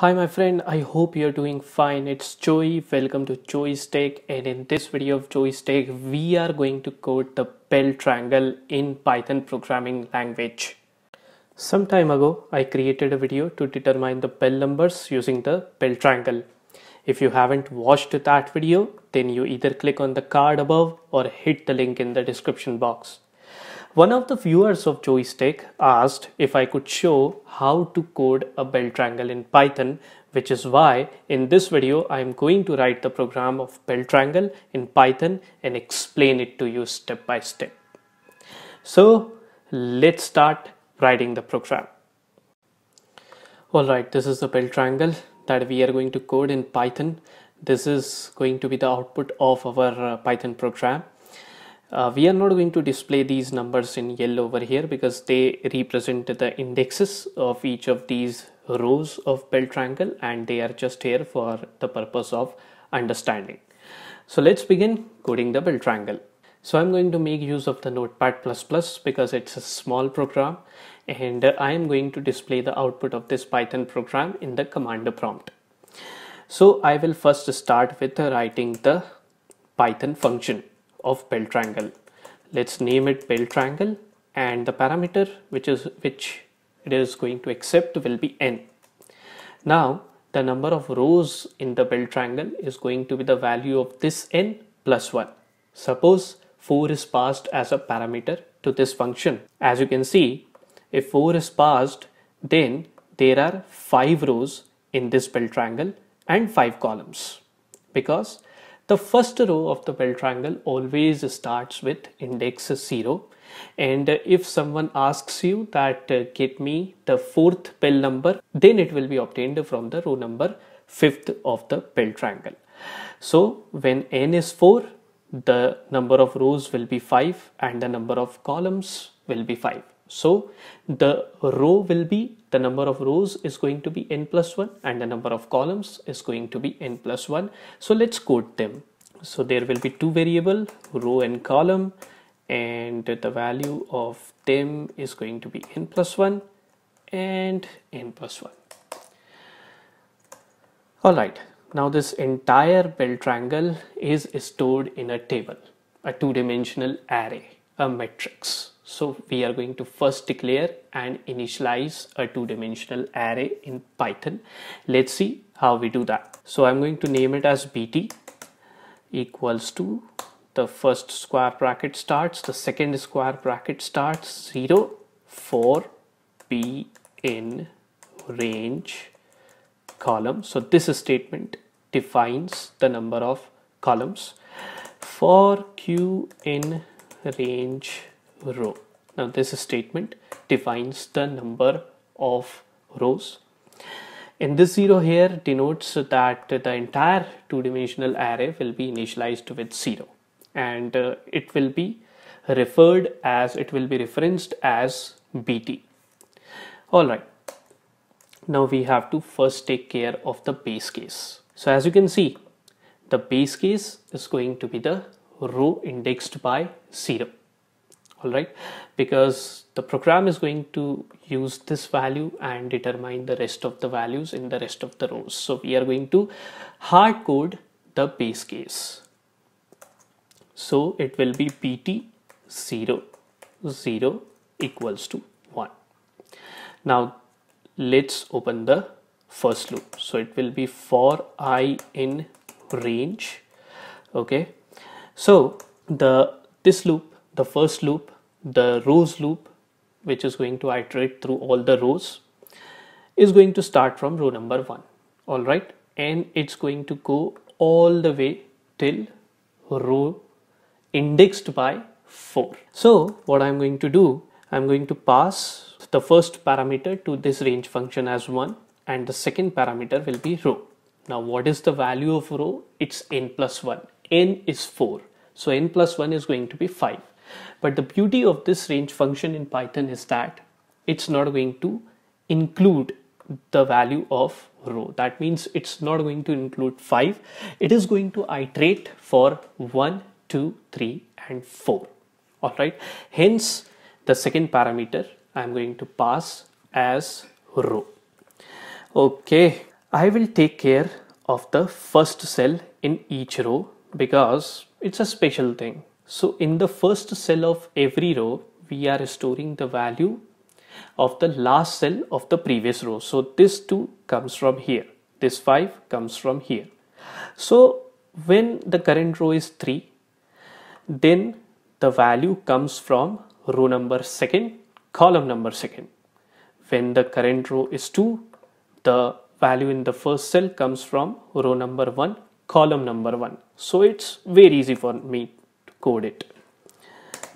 Hi my friend, I hope you're doing fine. It's Joey. Welcome to Joey's Tech and in this video of Joey's Tech, we are going to code the bell triangle in Python programming language. Some time ago, I created a video to determine the bell numbers using the bell triangle. If you haven't watched that video, then you either click on the card above or hit the link in the description box. One of the viewers of Joystick asked if I could show how to code a belt triangle in Python, which is why in this video I am going to write the program of belt triangle in Python and explain it to you step by step. So let's start writing the program. Alright, this is the belt triangle that we are going to code in Python. This is going to be the output of our uh, Python program. Uh, we are not going to display these numbers in yellow over here because they represent the indexes of each of these rows of bell triangle and they are just here for the purpose of understanding. So let's begin coding the bell triangle. So I'm going to make use of the notepad++ because it's a small program and I am going to display the output of this Python program in the command prompt. So I will first start with writing the Python function of bell triangle. Let's name it bell triangle and the parameter which is which it is going to accept will be n. Now the number of rows in the bell triangle is going to be the value of this n plus 1. Suppose 4 is passed as a parameter to this function. As you can see, if 4 is passed, then there are 5 rows in this bell triangle and 5 columns because the first row of the bell triangle always starts with index 0 and if someone asks you that uh, get me the fourth bell number then it will be obtained from the row number fifth of the bell triangle. So when n is 4 the number of rows will be 5 and the number of columns will be 5. So the row will be the number of rows is going to be n plus 1 and the number of columns is going to be n plus 1. So let's code them. So there will be two variable row and column and the value of them is going to be n plus 1 and n plus 1. Alright, now this entire bell triangle is stored in a table, a two-dimensional array, a matrix. So we are going to first declare and initialize a two-dimensional array in Python. Let's see how we do that. So I'm going to name it as bt equals to the first square bracket starts, the second square bracket starts 0 for b in range column. So this statement defines the number of columns for q in range row. Now uh, this statement defines the number of rows and this zero here denotes that the entire two-dimensional array will be initialized with zero and uh, it will be referred as it will be referenced as bt all right now we have to first take care of the base case so as you can see the base case is going to be the row indexed by zero all right because the program is going to use this value and determine the rest of the values in the rest of the rows so we are going to hard code the base case so it will be pt 0 0 equals to 1 now let's open the first loop so it will be for i in range okay so the this loop the first loop, the rows loop, which is going to iterate through all the rows, is going to start from row number one. All right. And it's going to go all the way till row indexed by 4. So what I'm going to do, I'm going to pass the first parameter to this range function as 1 and the second parameter will be row. Now what is the value of row? It's n plus 1. n is 4. So n plus 1 is going to be 5. But the beauty of this range function in Python is that it's not going to include the value of row. That means it's not going to include 5. It is going to iterate for 1, 2, 3 and 4. Alright. Hence the second parameter I'm going to pass as row. Okay. I will take care of the first cell in each row because it's a special thing so in the first cell of every row, we are storing the value of the last cell of the previous row. So this 2 comes from here. This 5 comes from here. So when the current row is 3, then the value comes from row number second, column number second. When the current row is 2, the value in the first cell comes from row number 1, column number 1. So it's very easy for me code it.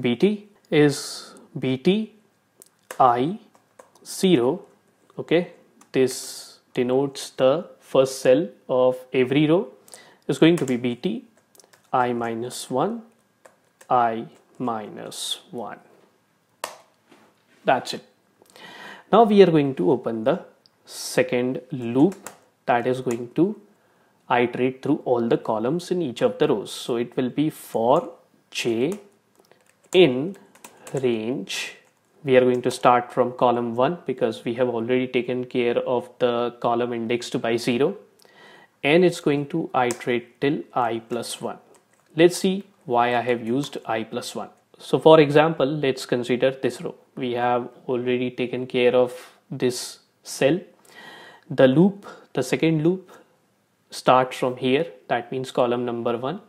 BT is BT I 0 okay this denotes the first cell of every row is going to be BT I minus 1 I minus 1 that's it now we are going to open the second loop that is going to iterate through all the columns in each of the rows so it will be for j in range we are going to start from column 1 because we have already taken care of the column indexed by 0 and it's going to iterate till i plus 1 let's see why I have used i plus 1 so for example let's consider this row we have already taken care of this cell the loop the second loop starts from here that means column number 1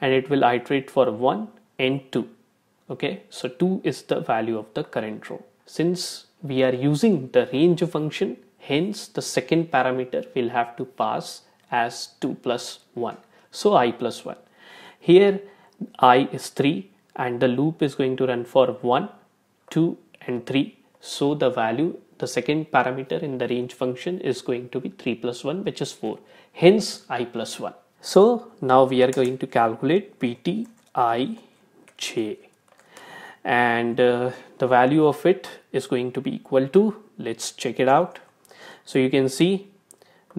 and it will iterate for 1 and 2 okay so 2 is the value of the current row since we are using the range function hence the second parameter will have to pass as 2 plus 1 so i plus 1 here i is 3 and the loop is going to run for 1 2 and 3 so the value the second parameter in the range function is going to be 3 plus 1 which is 4 hence i plus 1 so now we are going to calculate PTIJ and uh, the value of it is going to be equal to let's check it out so you can see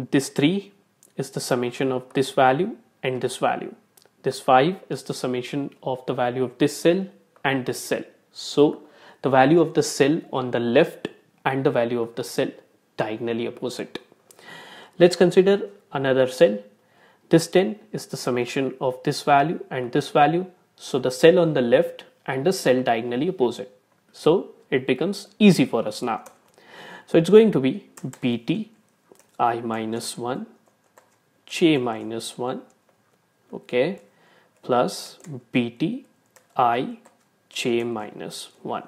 this 3 is the summation of this value and this value this 5 is the summation of the value of this cell and this cell so the value of the cell on the left and the value of the cell diagonally opposite let's consider another cell this 10 is the summation of this value and this value. So the cell on the left and the cell diagonally opposite. So it becomes easy for us now. So it's going to be BT i minus 1 j minus 1 okay plus BT i j minus 1.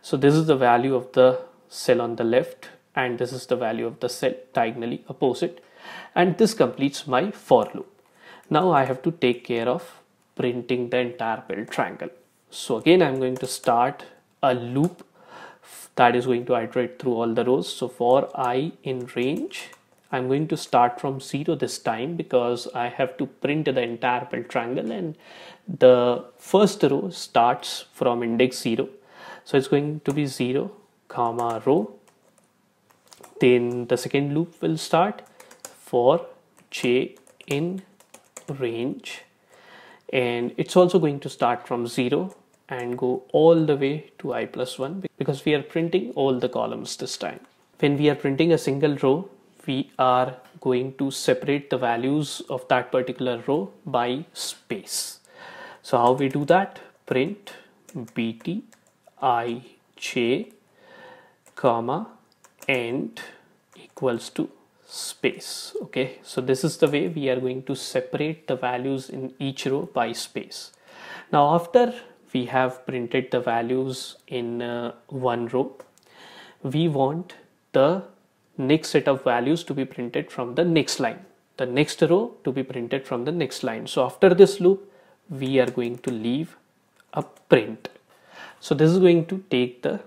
So this is the value of the cell on the left and this is the value of the cell diagonally opposite and this completes my for loop. Now I have to take care of printing the entire bell triangle. So again I'm going to start a loop that is going to iterate through all the rows. So for i in range I'm going to start from 0 this time because I have to print the entire bell triangle and the first row starts from index 0. So it's going to be 0 comma row then the second loop will start for j in range and it's also going to start from 0 and go all the way to i plus 1 because we are printing all the columns this time when we are printing a single row we are going to separate the values of that particular row by space so how we do that print bt i j comma end equals to space okay so this is the way we are going to separate the values in each row by space now after we have printed the values in uh, one row we want the next set of values to be printed from the next line the next row to be printed from the next line so after this loop we are going to leave a print so this is going to take the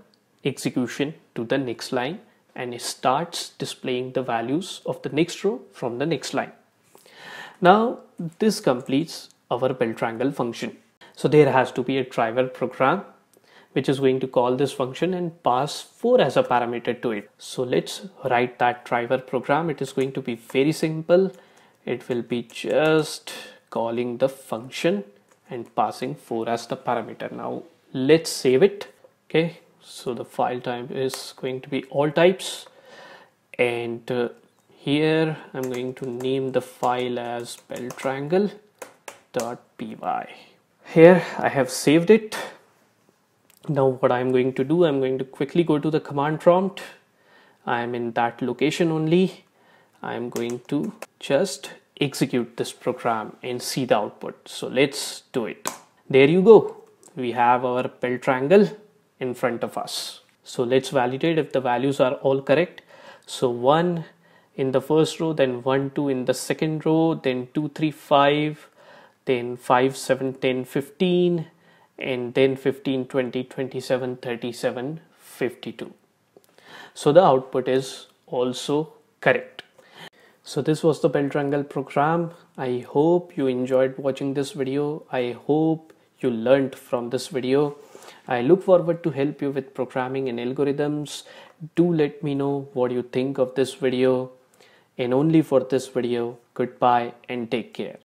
execution to the next line and it starts displaying the values of the next row from the next line. Now this completes our bell triangle function. So there has to be a driver program which is going to call this function and pass 4 as a parameter to it. So let's write that driver program. It is going to be very simple. It will be just calling the function and passing 4 as the parameter. Now let's save it. Okay, so the file type is going to be all types and uh, here I'm going to name the file as py. here I have saved it now what I'm going to do I'm going to quickly go to the command prompt I'm in that location only I'm going to just execute this program and see the output so let's do it there you go we have our Triangle in front of us. So let's validate if the values are all correct. So 1 in the first row, then 1, 2 in the second row, then 2, 3, 5, then 5, 7, 10, 15, and then 15, 20, 27, 37, 52. So the output is also correct. So this was the Bell Triangle program. I hope you enjoyed watching this video. I hope you learned from this video. I look forward to help you with programming and algorithms. Do let me know what you think of this video. And only for this video, goodbye and take care.